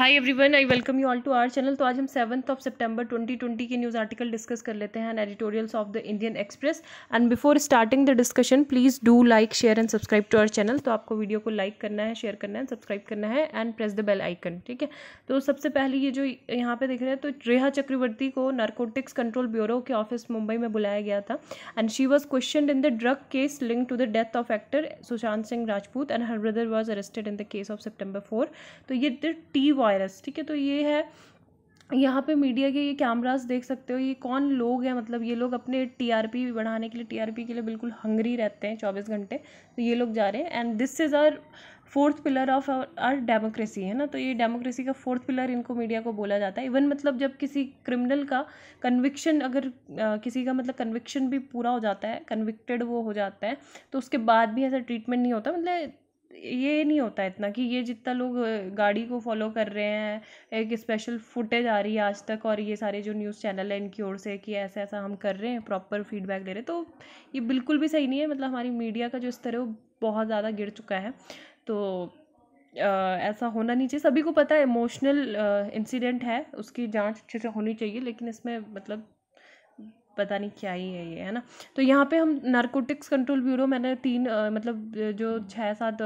Hi everyone I welcome you all to our channel तो आज हम सेवन्थ ऑफ सितंबर 2020 के न्यूज़ आर्टिकल डिस्कस कर लेते हैं editorials of the Indian Express and before starting the discussion please do like share and subscribe to our channel तो आपको video को लाइक करना है शेयर करना है सब्सक्राइब करना है and press the bell icon ठीक है तो सबसे पहले ये जो यहाँ पे देख रहे हैं तो रेहा चक्रवर्ती को नारकोटिक्स कंट्रोल ब्यूरो के ऑफिस मुंबई में बुलाया गया था and she was question in the drug case link to the death of actor Sushant Singh Rajput and her brother was arrested in the case of September four तो ये टी वायरस ठीक है तो ये है यहाँ पे मीडिया के ये कैमरास देख सकते हो ये कौन लोग हैं मतलब ये लोग अपने टीआरपी बढ़ाने के लिए टीआरपी के लिए बिल्कुल हंगरी रहते हैं चौबीस घंटे तो ये लोग जा रहे हैं and this is our fourth pillar of our democracy है ना तो ये डेमोक्रेसी का फोर्थ पिलर इनको मीडिया को बोला जाता है इवन मतलब जब किसी क्रिमिनल का कन्विक्शन अगर आ, किसी का मतलब कन्विक्शन भी पूरा हो जाता है कन्विक्टेड वो हो जाता है तो उसके बाद भी ऐसा ट्रीटमेंट नहीं होता मतलब ये नहीं होता इतना कि ये जितना लोग गाड़ी को फॉलो कर रहे हैं एक स्पेशल फुटेज आ रही है आज तक और ये सारे जो न्यूज़ चैनल है इनकी ओर से कि ऐसा ऐसा हम कर रहे हैं प्रॉपर फीडबैक ले रहे हैं तो ये बिल्कुल भी सही नहीं है मतलब हमारी मीडिया का जो स्तर है वो बहुत ज़्यादा गिर चुका है तो आ, ऐसा होना नहीं चाहिए सभी को पता है इमोशनल इंसिडेंट है उसकी जांच अच्छे से होनी चाहिए लेकिन इसमें मतलब पता नहीं क्या ही है ये है ना तो यहाँ पे हम नारकोटिक्स कंट्रोल ब्यूरो मैंने तीन आ, मतलब जो छः सात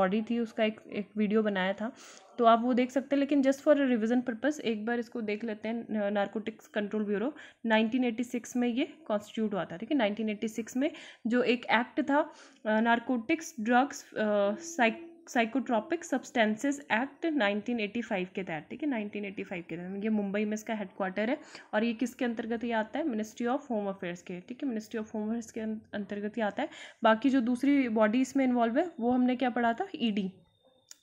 बॉडी थी उसका एक एक वीडियो बनाया था तो आप वो देख सकते हैं लेकिन जस्ट फॉर रिविज़न पर्पज़ एक बार इसको देख लेते हैं नारकोटिक्स कंट्रोल ब्यूरो 1986 में ये कॉन्स्टिट्यूट हुआ था ठीक है 1986 में जो एक एक्ट था narcotics drugs psych psychotropic substances act 1985 के तहत ठीक है 1985 के तहत ये मुंबई में इसका हेडक्वार्टर है और ये किसके अंतर्गत ही आता है मिनिस्ट्री ऑफ होम अफेयर्स के ठीक है मिनिस्ट्री ऑफ होम अफेयर्स के अंतर्गत ही आता है बाकी जो दूसरी बॉडी इसमें इन्वॉल्व है वो हमने क्या पढ़ा था ई e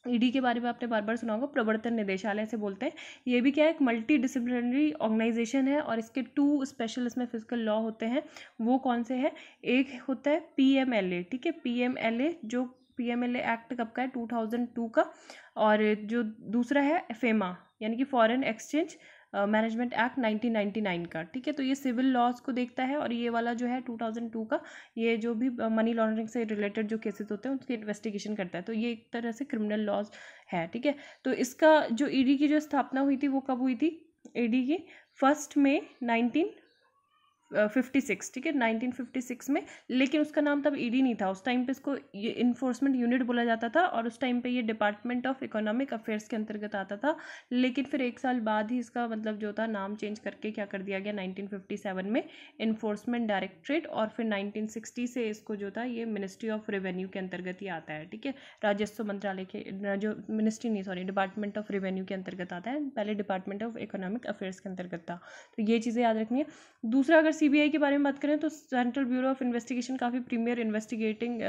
ईडी e के बारे में आपने बार बार सुना होगा प्रवर्तन निदेशालय से बोलते हैं ये भी क्या है एक मल्टी डिसिप्लिनरी ऑर्गेनाइजेशन है और इसके टू स्पेशल इसमें फिजिकल लॉ होते हैं वो कौन से हैं एक होता है पीएमएलए ठीक है पीएमएलए जो पीएमएलए एक्ट कब का है 2002 का और जो दूसरा है फेमा यानी कि फॉरेन एक्सचेंज मैनेजमेंट एक्ट 1999 का ठीक है तो ये सिविल लॉज को देखता है और ये वाला जो है 2002 का ये जो भी मनी लॉन्ड्रिंग से रिलेटेड जो केसेस होते हैं उसकी इन्वेस्टिगेशन करता है तो ये एक तरह से क्रिमिनल लॉज है ठीक है तो इसका जो ईडी e की जो स्थापना हुई थी वो कब हुई थी ईडी e की फर्स्ट मई नाइनटीन फिफ्टी सिक्स ठीक है नाइनटीन फिफ्टी सिक्स में लेकिन उसका नाम तब ईडी e नहीं था उस टाइम पे इसको ये इन्फोर्समेंट यूनिट बोला जाता था और उस टाइम पे ये डिपार्टमेंट ऑफ इकोनॉमिक अफेयर्स के अंतर्गत आता था लेकिन फिर एक साल बाद ही इसका मतलब जो था नाम चेंज करके क्या कर दिया गया नाइनटीन फिफ्टी सेवन में इन्फोर्समेंट डायरेक्ट्रेट और फिर नाइनटीन सिक्सटी से इसको जो था ये मिनिस्ट्री ऑफ रेवेन्यू के अंतर्गत ही आता है ठीक है राजस्व मंत्रालय के जो मिनिस्ट्री नहीं सॉरी डिपार्टमेंट ऑफ रेवेन्यू के अंतर्गत आता है पहले डिपार्टमेंट ऑफ इकोनॉमिक अफेयर्स के अंतर्गत था तो ये चीज़ें याद रखनी है दूसरा अगर सीबीआई के बारे में बात करें तो सेंट्रल ब्यूरो ऑफ इन्वेस्टिगेशन काफ़ी प्रीमियर इन्वेस्टिगेटिंग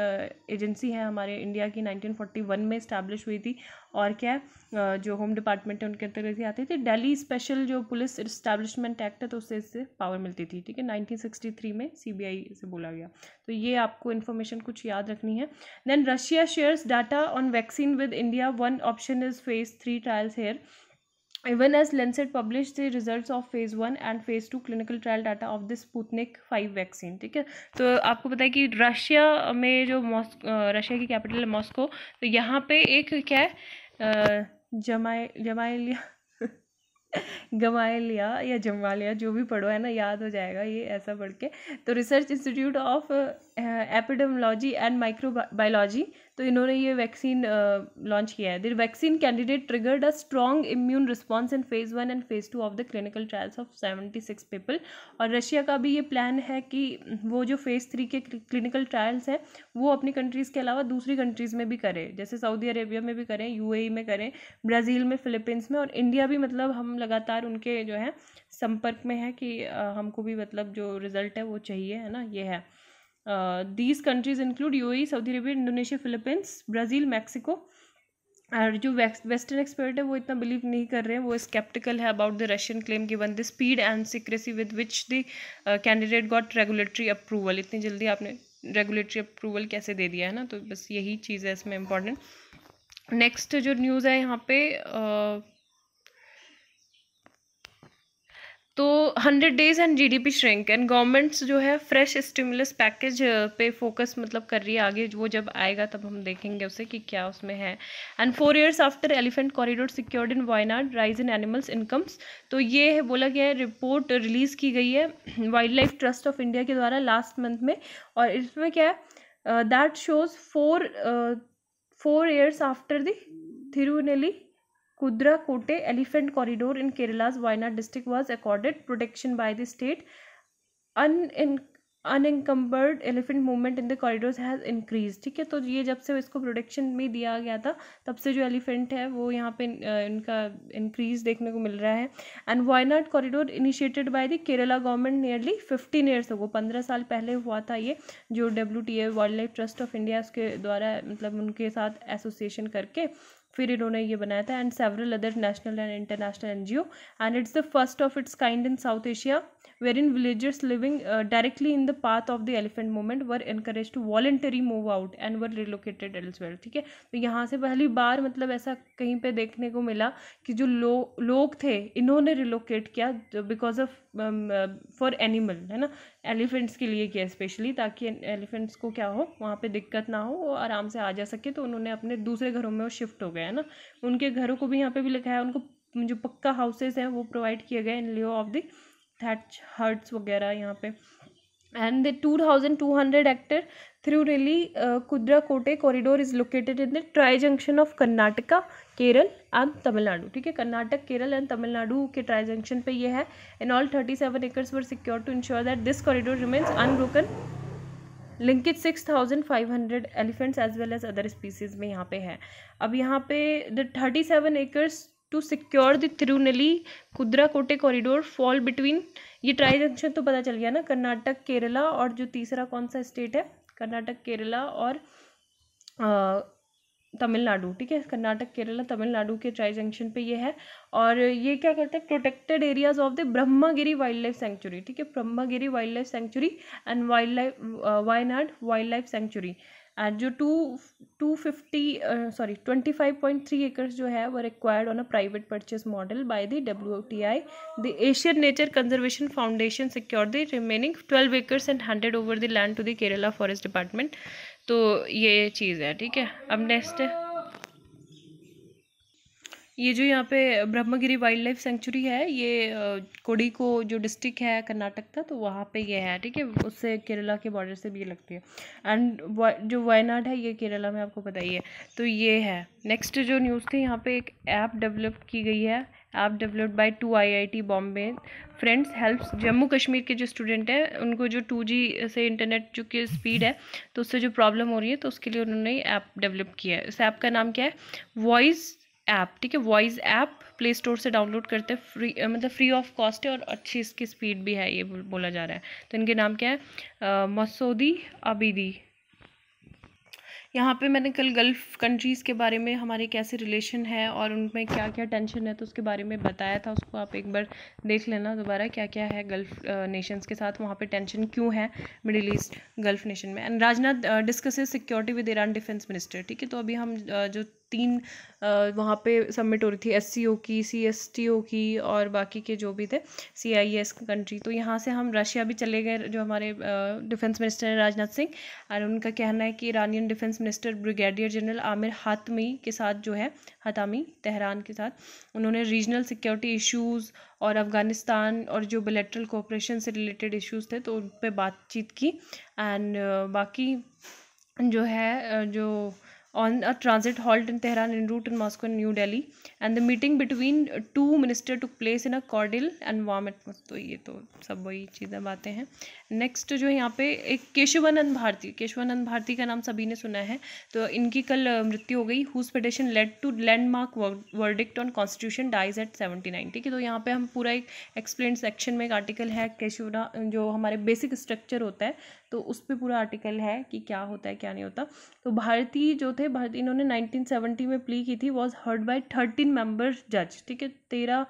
एजेंसी है हमारे इंडिया की 1941 में इस्टेब्लिश हुई थी और क्या uh, जो होम डिपार्टमेंट है उनके अंतर्गत आती थी दिल्ली स्पेशल जो पुलिस इस्टेब्लिशमेंट एक्ट है तो उससे इससे पावर मिलती थी ठीक है नाइनटीन में सी से बोला गया तो ये आपको इन्फॉर्मेशन कुछ याद रखनी है then Russia shares data on vaccine with India one option is phase three trials here even as lancet published the results of phase 1 and phase 2 clinical trial data of this sputnik 5 vaccine theek hai to aapko pata hai ki russia mein jo russia ki capital hai moscow to yahan pe ek kya hai है जमाए जमाइलिया गमालिया या जमवालिया जो भी पढ़ो है ना याद हो जाएगा ये ऐसा पढ़ के तो research institute of epidemiology and microbiology तो इन्होंने ये वैक्सीन लॉन्च किया है the vaccine candidate triggered a strong immune response in phase one and phase two of the clinical trials of seventy six people और रशिया का भी ये plan है कि वो जो फेज़ थ्री के क्लिनिकल ट्रायल्स हैं वो अपनी कंट्रीज़ के अलावा दूसरी कंट्रीज़ में भी करें जैसे सऊदी अरेबिया में भी करें यू e में करें ब्राज़ील में फ़िलिपींस में और इंडिया भी मतलब हम लगातार उनके जो है संपर्क में है कि हमको भी मतलब जो रिज़ल्ट है वो चाहिए है ना ये है these countries include a Saudi Arabia Indonesia Philippines Brazil Mexico और जो वेस्टर्न एक्सपर्ट है वो इतना बिलीव नहीं कर रहे हैं वो sceptical is about the Russian claim given the speed and secrecy with which the candidate got regulatory approval इतनी जल्दी आपने रेगुलेटरी अप्रूवल कैसे दे दिया है ना तो बस यही चीज़ है इसमें इम्पॉर्टेंट नेक्स्ट जो न्यूज़ है यहाँ पे uh, तो hundred days and GDP shrink and governments जो है फ्रेश स्टिमुलस पैकेज पे फोकस मतलब कर रही है आगे वो जब आएगा तब हम देखेंगे उसे कि क्या उसमें है and four years after elephant corridor secured in Wayanad rise in animals incomes तो ये है बोला गया है रिपोर्ट रिलीज़ की गई है wildlife trust of India के द्वारा लास्ट मंथ में और इसमें क्या है that shows four four years after the Thirunelli Kudra Kudrakote Elephant Corridor in Kerala's Wayanad district was accorded protection by the state. Un unencumbered elephant movement in the corridor has increase ठीक है तो ये जब से इसको प्रोटेक्शन में दिया गया था तब से जो एलिफेंट है वो यहाँ पे इनका इंक्रीज देखने को मिल रहा है and Wayanad corridor initiated by the Kerala government nearly fifteen years हो गए पंद्रह साल पहले हुआ था ये जो W T A wildlife trust of India उसके द्वारा मतलब उनके साथ एसोसिएशन करके फिर इन्होंने ये बनाया था and several other national and international an and it's the first of its kind in South Asia in villagers living uh, directly in the path of the elephant movement were encouraged to voluntarily move out and were relocated elsewhere ठीक है तो यहाँ से पहली बार मतलब ऐसा कहीं पे देखने को मिला कि जो लो लोग थे इन्होंने रिलोकेट किया बिकॉज ऑफ फॉर एनिमल है ना एलिफेंट्स के लिए किया स्पेशली ताकि एलिफेंट्स को क्या हो वहाँ पे दिक्कत ना हो वो आराम से आ जा सके तो उन्होंने अपने दूसरे घरों में वो शिफ्ट हो गए है ना उनके घरों को भी यहाँ पे भी लिखा है उनको जो पक्का हाउसेज हैं वो प्रोवाइड किए गए in lieu of the thatch huts वगैरह यहाँ पे two thousand two hundred acre Thirunelli Kudrakote corridor is located in the tri junction of Karnataka Kerala and Tamil Nadu ठीक है कर्नाटक केरल एंड तमिलनाडु के ट्राई जंक्शन पे ये है and all seven acres were secure to ensure that this corridor remains unbroken linkage six thousand five hundred elephants as well as other species में यहाँ पे है अब यहाँ पे the thirty seven acres to secure the Thirunelli Kudrakote corridor fall between ये tri junction तो पता चल गया ना कर्नाटक केरला और जो तीसरा कौन सा स्टेट है कर्नाटक केरला और तमिलनाडु ठीक है कर्नाटक केरला तमिलनाडु के ट्राई जंक्शन पे ये है और ये क्या करता है protected areas of the Brahmagiri wild life sanctuary ठीक है Brahmagiri wild life sanctuary and wild life Wayanad wild life sanctuary जो two two fifty sorry twenty five point three acres जो है वो required on a private purchase model by the W T I the Asian nature conservation foundation secure the remaining twelve acres and hundred over the land to the Kerala forest department तो ये चीज़ है ठीक है अब next है ये जो यहाँ पे ब्रह्मगिरी वाइल्ड लाइफ सेंचुरी है ये कोड़ी को जो डिस्ट्रिक्ट है कर्नाटक का तो वहाँ पे ये है ठीक है उससे केरला के बॉर्डर से भी ये लगती है एंड जो वायनाड है ये केरला में आपको पता ही है तो ये है नेक्स्ट जो न्यूज़ थी यहाँ पे एक ऐप डेवलप की गई है app developed by two IIT Bombay friends helps Jammu Kashmir के जो स्टूडेंट हैं उनको जो टू जी से इंटरनेट जो कि स्पीड है तो उससे जो प्रॉब्लम हो रही है तो उसके लिए उन्होंने ऐप डेवलप किया है इस ऐप का नाम क्या है वॉइस ऐप ठीक है वॉइस ऐप प्ले स्टोर से डाउनलोड करते हैं फ्री मतलब फ्री ऑफ कॉस्ट है और अच्छी इसकी स्पीड भी है ये बोला जा रहा है तो इनके नाम क्या है मसूदी अबीदी यहाँ पे मैंने कल गल्फ़ कंट्रीज़ के बारे में हमारे कैसे रिलेशन है और उनमें क्या क्या टेंशन है तो उसके बारे में बताया था उसको आप एक बार देख लेना दोबारा क्या क्या है गल्फ़ नेशंस के साथ वहाँ पे टेंशन क्यों है मिडिल ईस्ट गल्फ़ नेशन में and Rajnath discusses security with Iran defence minister ठीक है तो अभी हम जो तीन वहाँ पे सबमिट हो रही थी एस की सी एस की और बाकी के जो भी थे सी आई एस कंट्री तो यहाँ से हम रशिया भी चले गए जो हमारे डिफेंस मिनिस्टर हैं राजनाथ सिंह और उनका कहना है कि Iranian defence minister brigadier general Amir Hatami के साथ जो है हतामी तहरान के साथ उन्होंने रीजनल सिक्योरिटी इशूज़ और अफ़गानिस्तान और जो बिलेट्रल कोऑपरेशन से रिलेटेड इशूज़ थे तो उन पर बातचीत की एंड बाकी जो है जो on a transit halt in Tehran en route in Moscow and New Delhi. And the meeting between uh, two minister took place in a cordial and warm atmosphere. तो ये तो सब वही चीज़ें बातें हैं नेक्स्ट जो यहाँ पे एक केशवानंद भारती केशवानंद भारती का नाम सभी ने सुना है तो इनकी कल uh, मृत्यु हो गई whose petition led to landmark verdict on constitution dies at seventy nine ठीक है तो यहाँ पे हम पूरा एक एक्सप्लेन सेक्शन में एक आर्टिकल है केशवना जो हमारे बेसिक स्ट्रक्चर होता है तो उस पर पूरा आर्टिकल है कि क्या होता है क्या नहीं होता तो भारती जो थे भारती इन्होंने नाइनटीन सेवेंटी में प्ली की थी was heard by thirteen member जज ठीक है तेरह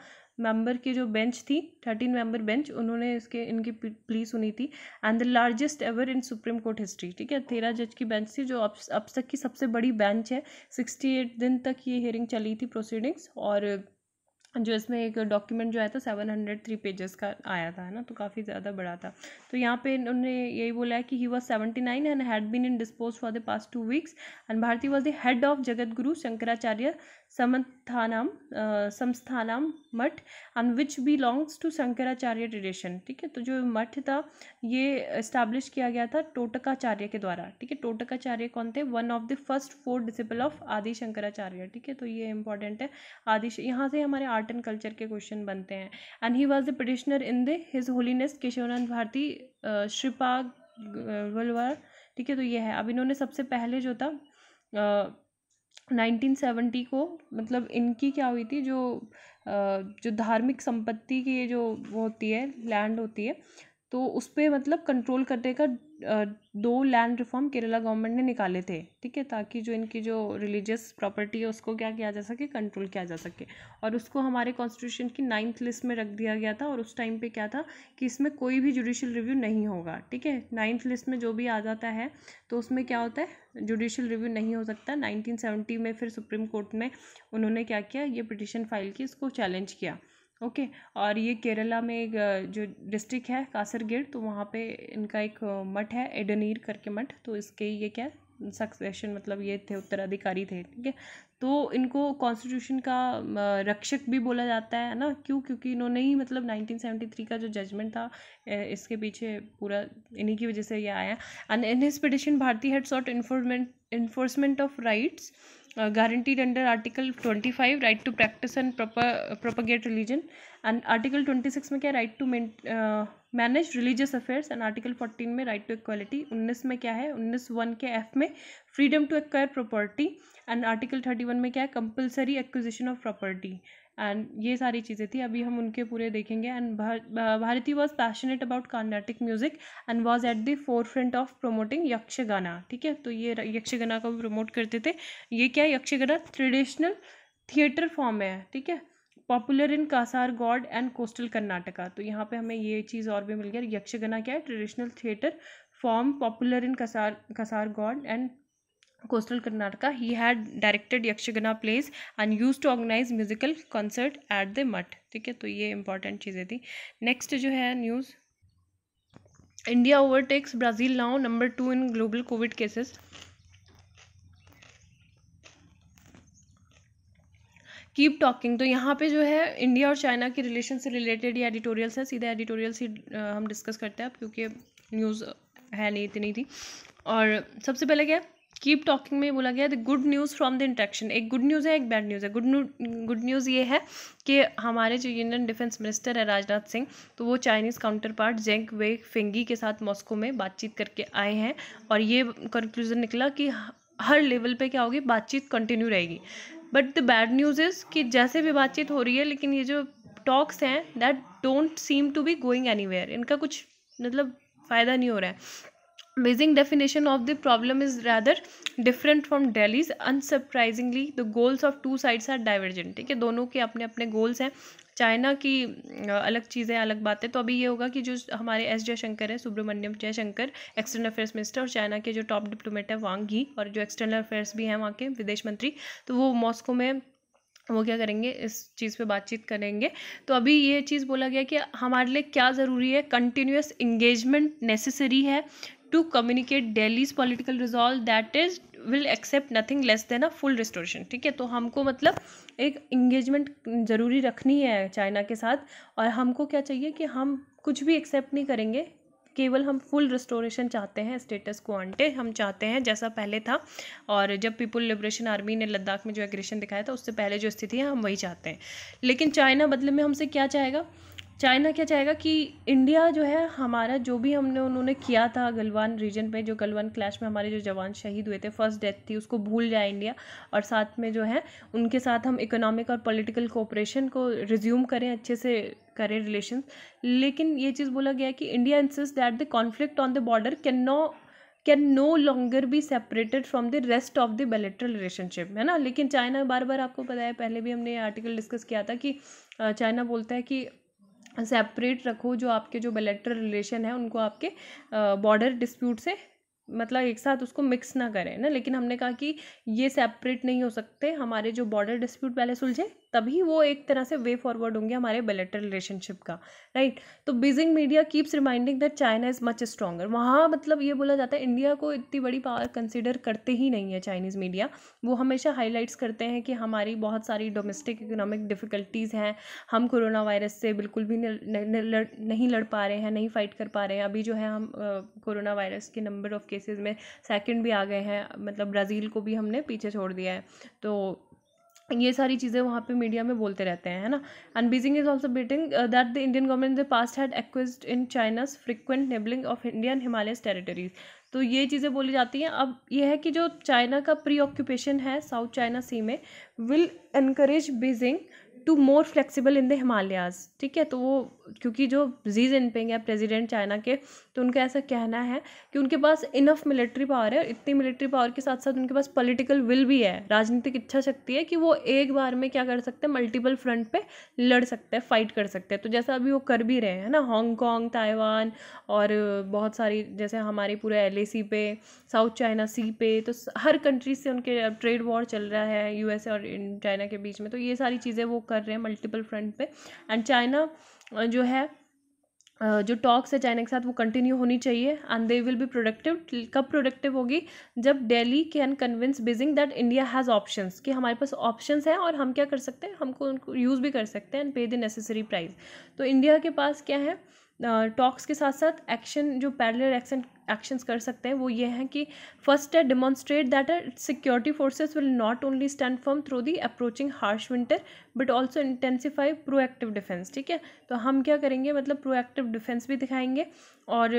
मेंबर की जो बेंच थी थर्टीन मेंबर बेंच उन्होंने इसके इनकी प्ली सुनी थी and the largest ever in Supreme Court history ठीक है तेरह जज की बेंच थी जो अब अब तक की सबसे बड़ी बेंच है सिक्सटी एट दिन तक ये हियरिंग चली थी प्रोसीडिंग्स और जो इसमें एक डॉक्यूमेंट जो आया था सेवन हंड्रेड थ्री पेजेस का आया था है ना तो काफ़ी ज़्यादा बड़ा था तो यहाँ पे उन्होंने यही बोला है कि he was seventy nine and had been indisposed for the past two weeks and Bharati was the head of Jagadguru Shankaracharya Samsthanam Samsthanam Mutt and which belongs to Shankaracharya tradition ठीक है तो जो मठ था ये इस्टेब्लिश किया गया था टोटकाचार्य के द्वारा ठीक है टोटकाचार्य कौन थे one of the first four disciple of Adi Shankaracharya ठीक है तो ये इंपॉर्टेंट है आदि यहाँ से हमारे आर्ट एंड कल्चर के क्वेश्चन बनते हैं and he was the petitioner in the his holiness Kesavananda Bharati Sripadagalvaru ठीक है तो ये है अब इन्होंने सबसे पहले जो था नाइनटीन सेवेंटी को मतलब इनकी क्या हुई थी जो जो धार्मिक संपत्ति की जो वो होती है लैंड होती है तो उस पर मतलब कंट्रोल करने का दो लैंड रिफॉर्म केरला गवर्नमेंट ने निकाले थे ठीक है ताकि जो इनकी जो रिलीजियस प्रॉपर्टी है उसको क्या किया जा सके कंट्रोल किया जा सके और उसको हमारे कॉन्स्टिट्यूशन की नाइन्थ लिस्ट में रख दिया गया था और उस टाइम पे क्या था कि इसमें कोई भी जुडिशल रिव्यू नहीं होगा ठीक है नाइन्थ लिस्ट में जो भी आ जाता है तो उसमें क्या होता है जुडिशल रिव्यू नहीं हो सकता नाइनटीन में फिर सुप्रीम कोर्ट में उन्होंने क्या किया ये पिटिशन फाइल की इसको चैलेंज किया ओके और ये केरला में एक जो डिस्ट्रिक्ट है कासरगेड तो वहाँ पे इनका एक मठ है एडनीर करके मठ तो इसके ये क्या सक्सेशन मतलब ये थे उत्तराधिकारी थे ठीक है तो इनको कॉन्स्टिट्यूशन का रक्षक भी बोला जाता है ना क्यों क्योंकि इन्होंने ही मतलब 1973 का जो जजमेंट था इसके पीछे पूरा इन्हीं की वजह से ये आया and in petition Bharati heads ought enforcement enforcement of rights guaranteed under article 25 right to practice and proper, propagate religion and article 26 में क्या right to main, uh, manage religious affairs and article fourteen में right to equality उन्नीस में क्या है उन्नीस one के F में freedom to acquire property and article thirty one में क्या है compulsory acquisition of property and ये सारी चीज़ें थी अभी हम उनके पूरे देखेंगे and Bharati was passionate about Carnatic music and was at the forefront of promoting Yakshagana ठीक है तो ये यक्षगाना को भी प्रमोट करते थे ये क्या है यक्षगाना ट्रेडिशनल थिएटर फॉर्म है ठीक है पॉपुलर इन कासार गॉड एंड कोस्टल कर्नाटका तो यहाँ पे हमें ये चीज़ और भी मिल गया यक्षगना क्या है traditional theatre form popular in Kasar Kasaragod and coastal Karnataka. He had directed Yakshagana plays and used to organize musical concert at the मठ ठीक है तो ये इंपॉर्टेंट चीज़ें थी नेक्स्ट जो है news India overtakes Brazil now number two in global COVID cases keep talking तो यहाँ पे जो है इंडिया और चाइना की रिलेशन से रिलेटेड ये एडिटोरियल्स है सीधा एडिटोरियल्स ही हम डिस्कस करते हैं अब क्योंकि न्यूज़ है नहीं इतनी थी और सबसे पहले क्या कीप टॉकिंग में बोला गया the good news from the interaction एक गुड न्यूज़ है एक बैड न्यूज़ है गुड गुड न्यूज़ ये है कि हमारे जो यूनियन डिफेंस मिनिस्टर है राजनाथ सिंह तो वो Chinese counterpart general Wei Fenghe के साथ मॉस्को में बातचीत करके आए हैं और ये कंक्लूजन निकला कि हर लेवल पर क्या होगी बातचीत कंटिन्यू रहेगी but the bad news is कि जैसे भी बातचीत हो रही है लेकिन ये जो टॉक्स हैं that don't seem to be going any इनका कुछ मतलब फ़ायदा नहीं हो रहा है Beijing definition of the problem is rather different from Delhi's. Unsurprisingly, the goals of two sides are divergent. ठीक है दोनों के अपने अपने गोल्स हैं चाइना की अलग चीज़ें अलग बातें तो अभी ये होगा कि जो हमारे एस जयशंकर हैं Subrahmanyam Jaishankar external affairs minister और चाइना के जो टॉप डिप्लोमेट है वांग ही और जो एक्सटर्नल अफेयर्स भी हैं वहाँ के विदेश मंत्री तो वो मॉस्को में वो क्या करेंगे इस चीज़ पे बातचीत करेंगे तो अभी ये चीज़ बोला गया कि हमारे लिए क्या ज़रूरी है कंटिन्यूस इंगेजमेंट नेसेसरी है to communicate Delhi's political resolve that is will accept nothing less than a full restoration ठीक है तो हमको मतलब एक इंगेजमेंट ज़रूरी रखनी है चाइना के साथ और हमको क्या चाहिए कि हम कुछ भी एक्सेप्ट नहीं करेंगे केवल हम फुल रिस्टोरेशन चाहते हैं स्टेटस को अंटे हम चाहते हैं जैसा पहले था और जब पीपल लिबरेशन आर्मी ने लद्दाख में जो एग्रेशन दिखाया था उससे पहले जो स्थिति है हम वही चाहते हैं लेकिन चाइना बदले में हमसे क्या चाहेगा चाइना क्या चाहेगा कि इंडिया जो है हमारा जो भी हमने उन्होंने किया था गलवान रीजन पे जो गलवान क्लैश में हमारे जो जवान शहीद हुए थे फर्स्ट डेथ थी उसको भूल जाए इंडिया और साथ में जो है उनके साथ हम इकोनॉमिक और पॉलिटिकल कोऑपरेशन को रिज्यूम करें अच्छे से करें रिलेशन लेकिन ये चीज़ बोला गया कि India insists that the conflict on the border can no can no longer be separated from the rest of the bilateral relationship है ना लेकिन चाइना बार बार आपको पता है पहले भी हमने आर्टिकल डिस्कस किया था कि चाइना बोलता है कि सेपरेट रखो जो आपके जो बिलेटर रिलेशन है उनको आपके बॉर्डर डिस्प्यूट से मतलब एक साथ उसको मिक्स ना करें ना लेकिन हमने कहा कि ये सेपरेट नहीं हो सकते हमारे जो बॉर्डर डिस्प्यूट पहले सुलझे तभी वो एक तरह से वे फॉरवर्ड होंगे हमारे बेलेटर रिलेशनशिप का राइट तो Beijing media keeps reminding that China is much stronger वहाँ मतलब ये बोला जाता है इंडिया को इतनी बड़ी पावर कंसिडर करते ही नहीं है चाइनीज़ मीडिया वो हमेशा हाईलाइट्स करते हैं कि हमारी बहुत सारी डोमेस्टिक इकोनॉमिक डिफ़िकल्टीज़ हैं हम कोरोना वायरस से बिल्कुल भी न, न, न, लड़, नहीं लड़ पा रहे हैं नहीं फ़ाइट कर पा रहे हैं अभी जो है हम कोरोना वायरस के नंबर ऑफ़ केसेज़ में सेकेंड भी आ गए हैं मतलब ब्राज़ील को भी हमने पीछे छोड़ दिया है तो ये सारी चीज़ें वहाँ पे मीडिया में बोलते रहते हैं है ना and Beijing is also beating that the Indian government the past had acquiesced in China's frequent nibbling of Indian Himalayas territories तो ये चीज़ें बोली जाती हैं अब यह है कि जो चाइना का प्री ऑक्यूपेशन है साउथ चाइना सी में will increase Beijing to more flexible in the Himalayas ठीक है तो वो क्योंकि जो जी जिनपिंग है प्रेसिडेंट चाइना के तो उनका ऐसा कहना है कि उनके पास इनफ मिलिट्री पावर है इतनी मिलिट्री पावर के साथ साथ उनके पास पॉलिटिकल विल भी है राजनीतिक इच्छा शक्ति है कि वो एक बार में क्या कर सकते हैं मल्टीपल फ्रंट पे लड़ सकते हैं फाइट कर सकते हैं तो जैसा अभी वो कर भी रहे हैं ना हांगकॉन्ग ताइवान और बहुत सारी जैसे हमारे पूरे एल पे साउथ चाइना सी पे तो हर कंट्री से उनके ट्रेड वॉर चल रहा है यूएसए और चाइना के बीच में तो ये सारी चीज़ें वो कर रहे हैं मल्टीपल फ्रंट पे एंड चाइना जो है जो टॉक्स है चाइना के साथ वो कंटिन्यू होनी चाहिए and they will be productive कब प्रोडक्टिव होगी जब Delhi can convince Beijing that India has options कि हमारे पास ऑप्शंस हैं और हम क्या कर सकते हैं हमको उनको यूज़ भी कर सकते हैं and pay the necessary price तो इंडिया के पास क्या है टॉक्स के साथ साथ एक्शन जो पैरल एक्शन एक्शंस कर सकते हैं वो ये हैं कि फर्स्ट है demonstrate that security forces will not only stand form through the approaching harsh winter but also intensify proactive defence ठीक है तो हम क्या करेंगे मतलब प्रोएक्टिव डिफेंस भी दिखाएंगे और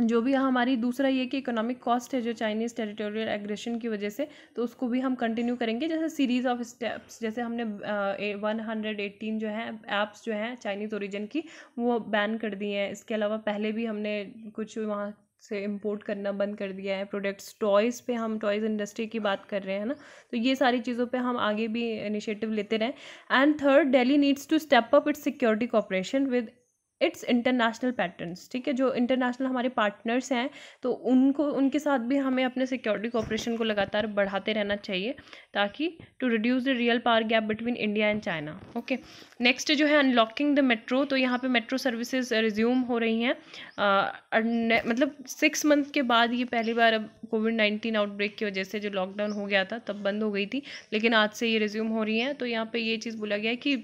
जो भी हमारी दूसरा ये कि इकोनॉमिक कॉस्ट है जो चाइनीज़ टेरिटोरियल एग्रेशन की वजह से तो उसको भी हम कंटिन्यू करेंगे जैसे सीरीज़ ऑफ स्टेप्स जैसे हमने वन हंड्रेड एटीन जो है ऐप्स जो हैं चाइनीज़ ओरिजिन की वो बैन कर दिए हैं इसके अलावा पहले भी हमने कुछ वहाँ से इम्पोर्ट करना बंद कर दिया है प्रोडक्ट्स टॉयज़ पे हम टॉयज़ इंडस्ट्री की बात कर रहे हैं ना तो ये सारी चीज़ों पे हम आगे भी इनिशिएटिव लेते रहें and third Delhi needs to step up its security cooperation with its international patterns ठीक है जो इंटरनेशनल हमारे पार्टनर्स हैं तो उनको उनके साथ भी हमें अपने सिक्योरिटी कोऑपरेशन को लगातार बढ़ाते रहना चाहिए ताकि to reduce the real power gap between India and China okay next जो है अनलॉकिंग द मेट्रो तो यहाँ पे मेट्रो सर्विसेज रिज्यूम हो रही हैं मतलब सिक्स मंथ के बाद ये पहली बार अब कोविड नाइन्टीन आउटब्रेक की वजह से जो लॉकडाउन हो गया था तब बंद हो गई थी लेकिन आज से ये रिज्यूम हो रही हैं तो यहाँ पर ये चीज़ बोला गया है कि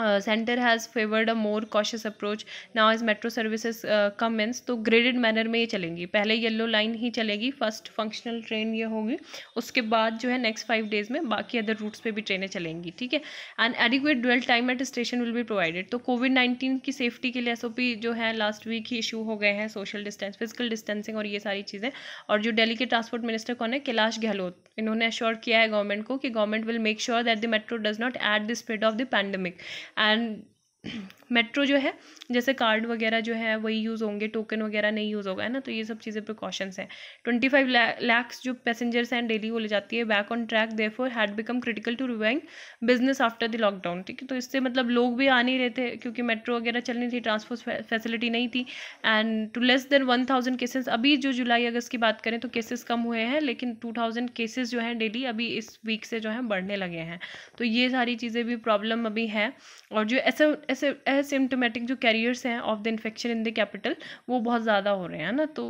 centre has favoured a more cautious approach now is metro services services uh, तो ग्रेडेड मैनर में ये चलेंगी पहले येलो लाइन ही चलेगी फर्स्ट फंक्शनल ट्रेन ये होगी उसके बाद जो है नेक्स्ट फाइव डेज में बाकी अदर रूट्स पे भी ट्रेनें चलेंगी ठीक है and adequate dwell time at station will भी प्रोवाइडेड तो कोविड नाइन्टीन की सेफ्टी के लिए एस जो है लास्ट वीक ही इशू हो गए हैं सोशल डिस्टेंस फिजिकल डिस्टेंसिंग और ये सारी चीज़ें और जो डेली के ट्रांसपोर्ट मिनिस्टर कौन है कैलाश गहलोत इन्होंने एश्योर किया है गवर्नमेंट को कि government will make sure that the metro does not at the speed of the pandemic and metro जो है जैसे कार्ड वगैरह जो है वही यूज़ होंगे टोकन वगैरह नहीं यूज़ होगा है ना तो ये सब चीज़ें प्रिकॉशंस हैं ट्वेंटी फाइव लैक्स जो पैसेंजर्स हैं डेली वो ले जाती है back on track they for had become critical to reviving business after the lockdown ठीक है तो इससे मतलब लोग भी आ नहीं रहे थे क्योंकि मेट्रो वगैरह चल थी ट्रांसपोर्ट फैसिलिटी नहीं थी and to less than one thousand cases अभी जो जुलाई अगस्त की बात करें तो केसेस कम हुए हैं लेकिन टू थाउजेंड केसेज जो हैं डेली अभी इस वीक से जो है बढ़ने लगे हैं तो ये सारी चीज़ें भी प्रॉब्लम अभी हैं और जो ऐसे असिम्टोमेटिक जो कैरियर्स हैं of the infection in the capital वो बहुत ज़्यादा हो रहे हैं ना तो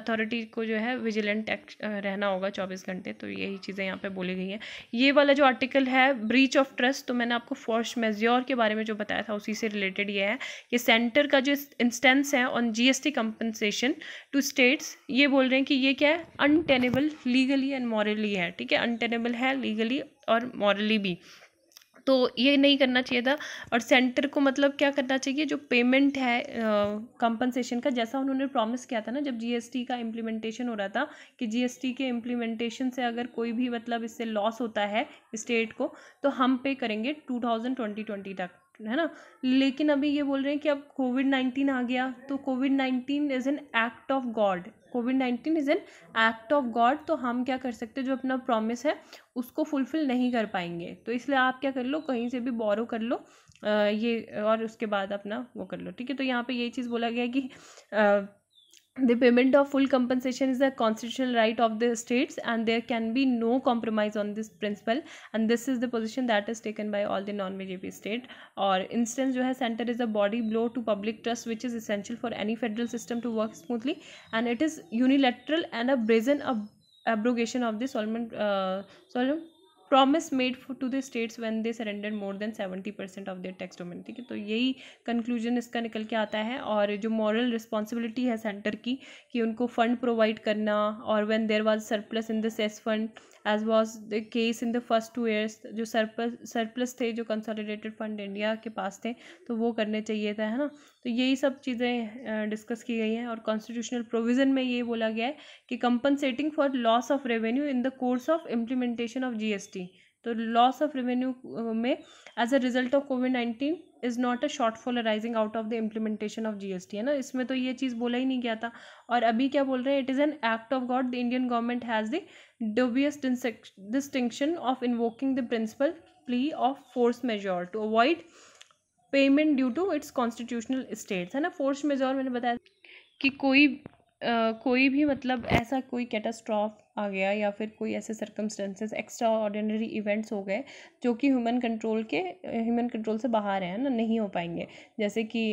अथॉरिटी को जो है विजिलेंट रहना होगा चौबीस घंटे तो यही चीज़ें यहाँ पर बोली गई हैं ये वाला जो आर्टिकल है ब्रीच ऑफ ट्रस्ट तो मैंने आपको फोर्स मेज्योर के बारे में जो बताया था उसी से रिलेटेड ये है कि सेंटर का जो इंस्टेंस है on G S T compensation to states ये बोल रहे हैं कि ये क्या है अनटेनेबल लीगली एंड मॉरली है ठीक है अनटेनेबल है लीगली और मॉरली भी तो ये नहीं करना चाहिए था और सेंटर को मतलब क्या करना चाहिए जो पेमेंट है कंपनसेशन का जैसा उन्होंने प्रॉमिस किया था ना जब जीएसटी का इम्प्लीमेंटेशन हो रहा था कि जीएसटी के इम्प्लीमेंटेशन से अगर कोई भी मतलब इससे लॉस होता है स्टेट को तो हम पे करेंगे टू थाउजेंड ट्वेंटी ट्वेंटी तक है ना लेकिन अभी ये बोल रहे हैं कि अब कोविड नाइन्टीन आ गया तो COVID nineteen is an act of God COVID nineteen is an act of God तो हम क्या कर सकते हैं जो अपना प्रॉमिस है उसको फुलफिल नहीं कर पाएंगे तो इसलिए आप क्या कर लो कहीं से भी बोरो कर लो ये और उसके बाद अपना वो कर लो ठीक है तो यहाँ पे यही चीज़ बोला गया कि the payment of full compensation is a constitutional right of the states and there can be no compromise on this principle and this is the position that is taken by all the non bjp state or instance you have center is a body blow to public trust which is essential for any federal system to work smoothly and it is unilateral and a brazen ab abrogation of the Solomon uh, solvent promise made to the states when they surrender more than seventy percent of their tax domain ठीक है तो यही conclusion इसका निकल के आता है और जो मॉरल रिस्पॉन्सिबिलिटी है सेंटर की कि उनको फ़ंड प्रोवाइड करना और when there was surplus in the cess fund as was the case in the first two years जो सरप्लस सरप्लस थे जो कंसोलिडेटेड फंड इंडिया के पास थे तो वो करने चाहिए था है ना तो यही सब चीज़ें डिस्कस की गई हैं और कॉन्स्टिट्यूशनल प्रोविज़न में ये बोला गया है कि compensating for loss of revenue in the course of implementation of GST तो लॉस ऑफ रेवेन्यू में as a result of COVID nineteen is not a shortfall arising out of the implementation of GST है ना इसमें तो ये चीज़ बोला ही नहीं गया था और अभी क्या बोल रहे हैं it is an act of God the Indian government has the dubious distinction of invoking the principle plea of force majeure to avoid payment due to its constitutional states है ना force majeure मैंने बताया कि कोई आ, कोई भी मतलब ऐसा कोई catastrophe आ गया या फिर कोई ऐसे सर्कमस्टेंसेज एक्स्ट्रा ऑर्डिनरी इवेंट्स हो गए जो कि ह्यूमन कंट्रोल के ह्यूमन कंट्रोल से बाहर हैं ना नहीं हो पाएंगे जैसे कि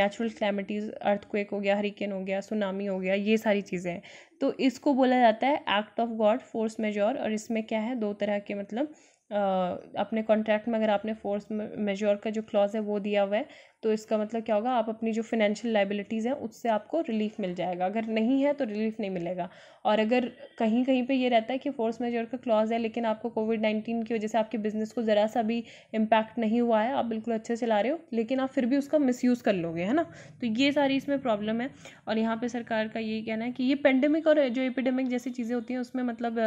नेचुरल क्लैमिटीज़ अर्थक्वेक हो गया हरिकेन हो गया सुनामी हो गया ये सारी चीज़ें हैं तो इसको बोला जाता है act of God force majeure और इसमें क्या है दो तरह के मतलब अपने कॉन्ट्रैक्ट में अगर आपने फोर्स मेजोर का जो क्लॉज है वो दिया हुआ है तो इसका मतलब क्या होगा आप अपनी जो फिनेंशियल लाइबिलिटीज़ हैं उससे आपको रिलीफ मिल जाएगा अगर नहीं है तो रिलीफ नहीं मिलेगा और अगर कहीं कहीं पे ये रहता है कि फोर्स मेजर का क्लॉज है लेकिन आपको कोविड नाइन्टीन की वजह से आपके बिज़नेस को ज़रा सा भी इम्पैक्ट नहीं हुआ है आप बिल्कुल अच्छे चला रहे हो लेकिन आप फिर भी उसका मिसयूज़ कर लोगे है ना तो ये सारी इसमें प्रॉब्लम है और यहाँ पर सरकार का ये कहना है कि ये पेंडेमिक और जो एपिडेमिक जैसी चीज़ें होती हैं उसमें मतलब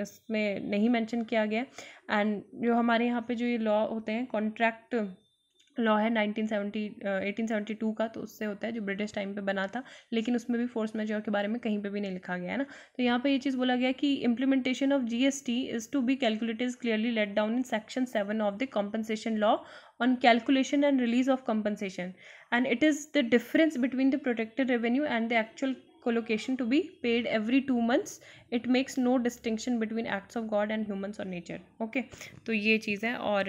इसमें नहीं मैंशन किया गया एंड जो हमारे यहाँ पर जो ये लॉ होते हैं कॉन्ट्रैक्ट लॉ है 1970 1872 का तो उससे होता है जो ब्रिटिश टाइम पे बना था लेकिन उसमें भी फोर्स मेजोर के बारे में कहीं पे भी नहीं लिखा गया है ना तो यहाँ पे ये चीज़ बोला गया कि implementation of GST is to be calculated clearly let down in section seven of the compensation law on calculation and release of compensation and it is the difference between the protected revenue and the actual collocation to be paid every two months it makes no distinction between acts of god and humans or nature okay तो ये चीज़ है और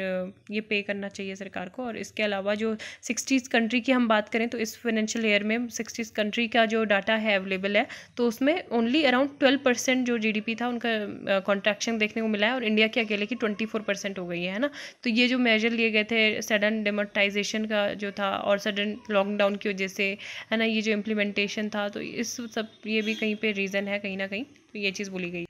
ये पे करना चाहिए सरकार को और इसके अलावा जो सिक्सटीज़ कंट्री की हम बात करें तो इस फाइनेंशियल ईयर में सिक्सटीज़ कंट्री का जो डाटा है अवेलेबल है तो उसमें ओनली अराउंड ट्वेल्व परसेंट जो जी डी पी था उनका कॉन्ट्रैक्शन देखने को मिला है और इंडिया के अकेले की ट्वेंटी फोर परसेंट हो गई है ना तो ये जो मेजर लिए गए थे सडन डेमोटाइजेशन का जो था और सडन लॉकडाउन की वजह से है ना ये जो इम्प्लीमेंटेशन था तो इस तो सब ये भी कहीं पे रीज़न है कहीं ना कहीं तो ये चीज़ बोली गई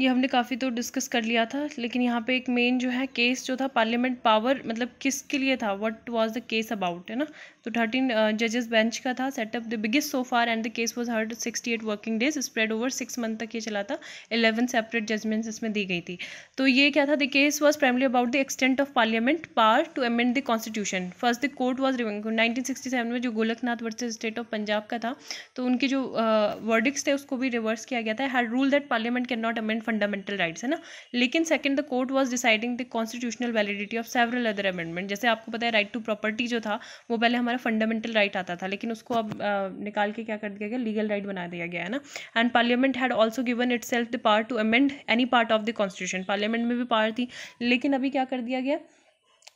ये हमने काफ़ी तो डिस्कस कर लिया था लेकिन यहाँ पे एक मेन जो है केस जो था पार्लियामेंट पावर मतलब किसके लिए था what was the case about है ना तो थर्टीन जजेस बेंच का था setup the biggest so far and the case was heard sixty eight working days spread over six month तक ये चला था इलेवन सेपरेट जजमेंट्स इसमें दी गई थी तो ये क्या था the case was primarily about the extent of Parliament power to amend the Constitution first the court was nineteen sixty seven में जो Golaknath versus state of Punjab का था तो उनके जो वर्डिक्स uh, थे उसको भी रिवर्स किया गया था her rule that Parliament can not amend and fundamental rights है ना लेकिन second the court was deciding the constitutional validity of several other amendment जैसे आपको पता है राइट टू प्रॉपर्टी जो था वो पहले हमारा फंडामेंटल राइट आता था लेकिन उसको अब uh, निकाल के क्या कर दिया गया लीगल राइट बना दिया गया है ना and Parliament had also given it the part to amend any part of the Constitution Parliament में भी पार थी लेकिन अभी क्या कर दिया गया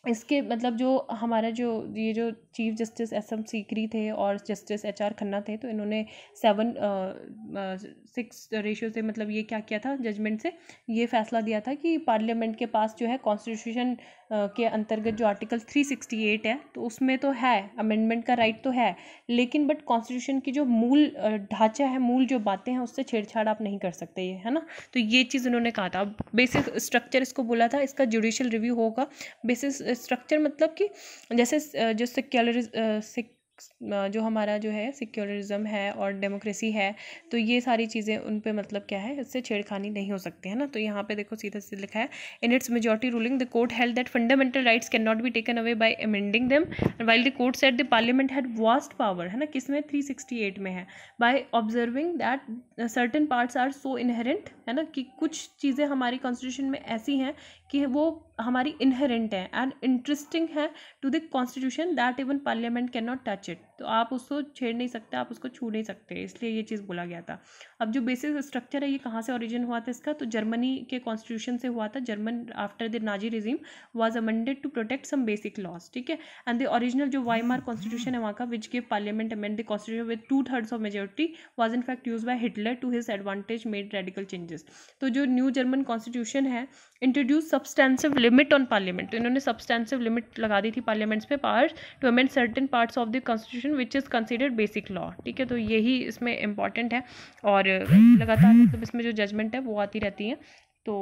इसके मतलब जो हमारा जो ये जो chief justice S M Sikri थे और जस्टिस एच आर खन्ना थे तो इन्होंने सेवन सिक्स रेशियो से मतलब ये क्या किया था जजमेंट से ये फैसला दिया था कि पार्लियामेंट के पास जो है कॉन्स्टिट्यूशन के अंतर्गत जो आर्टिकल 368 है तो उसमें तो है अमेंडमेंट का राइट तो है लेकिन बट कॉन्स्टिट्यूशन की जो मूल ढांचा है मूल जो बातें हैं उससे छेड़छाड़ आप नहीं कर सकते ये है ना तो ये चीज़ उन्होंने कहा था बेसिस स्ट्रक्चर इसको बोला था इसका जुडिशल रिव्यू होगा बेसिस स्ट्रक्चर मतलब कि जैसे जो सेक्युलरिज जो हमारा जो है सिक्योरिज्म है और डेमोक्रेसी है तो ये सारी चीज़ें उन पर मतलब क्या है इससे छेड़खानी नहीं हो सकती है ना तो यहाँ पे देखो सीधा सीधा लिखा है in its majority ruling the court held that fundamental rights can not be taken away by amending them while the court set the Parliament had vast power है ना किस में थ्री सिक्सटी एट में है by observing that certain parts are so inherent है ना कि कुछ चीज़ें हमारी कॉन्स्टिट्यूशन में ऐसी हैं कि वो हमारी इनहेरेंट है एंड इंटरेस्टिंग है to the Constitution that even Parliament can not touch it तो आप उसको छेड़ नहीं सकते आप उसको छू नहीं सकते इसलिए ये चीज़ बोला गया था अब जो बेसिक स्ट्रक्चर है ये कहाँ से ओरिजिन हुआ था इसका तो जर्मनी के कॉन्स्टिट्यूशन से हुआ था German after the Nazi regime was amended to protect some basic laws ठीक है एंड द ओरिजिनल जो वाई मार कॉन्स्टिट्यूशन है वहाँ का which give Parliament amend the Constitution with two thirds of majority was in fact use by Hitler to his advantage made radical changes तो जो new German Constitution है introduce substantive limit on Parliament तो इन्होंने substantive limit लगा दी थी parliaments पे powers to amend certain parts of the Constitution which is considered basic law ठीक है तो यही इसमें इंपॉर्टेंट है और और मतलब, लगातार हम्म। मतलब इसमें जो जजमेंट है वो आती रहती है तो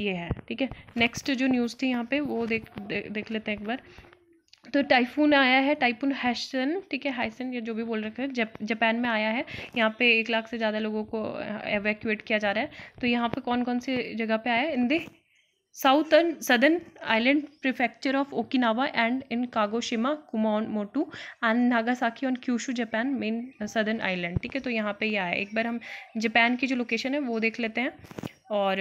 ये है ठीक है नेक्स्ट जो न्यूज़ थी यहाँ पे वो देख देख, देख लेते हैं एक बार तो टाइफून आया है टाइफून हैसन ठीक है हाइसन या जो भी बोल रखे हैं जप, जापान में आया है यहाँ पे एक लाख से ज़्यादा लोगों को एवैक्यूएट किया जा रहा है तो यहाँ पे कौन कौन सी जगह पे आया है in the southern southern island prefecture of Okinawa and in Kagoshima Kumamoto and Nagasaki on Kyushu Japan main southern island ठीक है तो यहाँ पे ये आया एक बार हम जापान की जो लोकेशन है वो देख लेते हैं और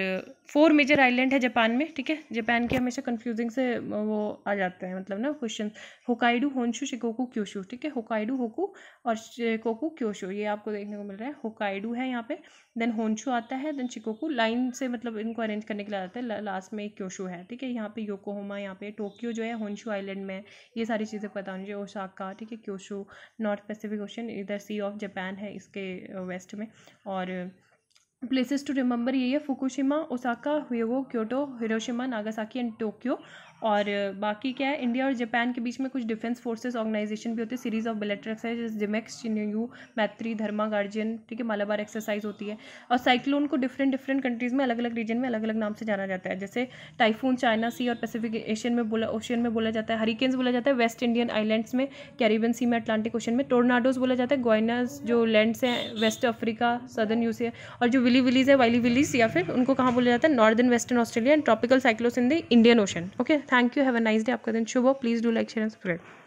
फोर मेजर आइलैंड है जापान में ठीक है जापान के हमेशा कंफ्यूजिंग से वो आ जाते हैं मतलब ना क्वेश्चन होकाइडू होंशू शिकोकू क्योशू ठीक है होकाइडू होकू और शिकोकू क्योशू ये आपको देखने को मिल रहा है होकाइडू है यहाँ पे देन होन्शू आता है देन शिकोकू लाइन से मतलब इनको अरेंज करने के लिए आता है लास्ट में क्योशू है ठीक है यहाँ पे योकोहोमा यहाँ पे टोक्यो जो है होन्शू आइलैंड में ये सारी चीज़ें पता होनी चाहिए ओसाका ठीक है क्योशू नॉर्थ पैसिफिक ओशन इधर सी ऑफ जापान है इसके वेस्ट में और प्लेसेस टू रिमेंबर ये है फुकुशिमा ओसाका हुएवो Kyoto Hiroshima Nagasaki and Tokyo और बाकी क्या है इंडिया और जापान के बीच में कुछ डिफेंस फोर्सेस ऑर्गेनाइजेशन भी होती है series of bilateral exercise JIMEX Shinyuu Maitri Dharma guardian ठीक है मालाबार एक्सरसाइज होती है और साइक्लोन को डिफरेंट डिफरेंट कंट्रीज़ में अलग अलग रीजन में अलग अलग नाम से जाना जाता है जैसे टाइफून चाइना सी और पैसिफिक एशियन में बोला ओशियन में बोला जाता है हरिकेन्स बोला जाता है वेस्ट इंडियन आइलैंड्स में कैरिबियन सी में अटलांटिक ओशन में टोर्नाडोज बोला जाता है गोइनास जो लैंड्स हैं वेस्ट अफ्रीका सदर्न यूसी और जो विली विलीज है वाइली विलीज या फिर उनको कहाँ बोला जाता है northern western Australia and tropical cyclones in the Indian Ocean okay thank you have a nice day आपका दिन शुभ हो please do like share and subscribe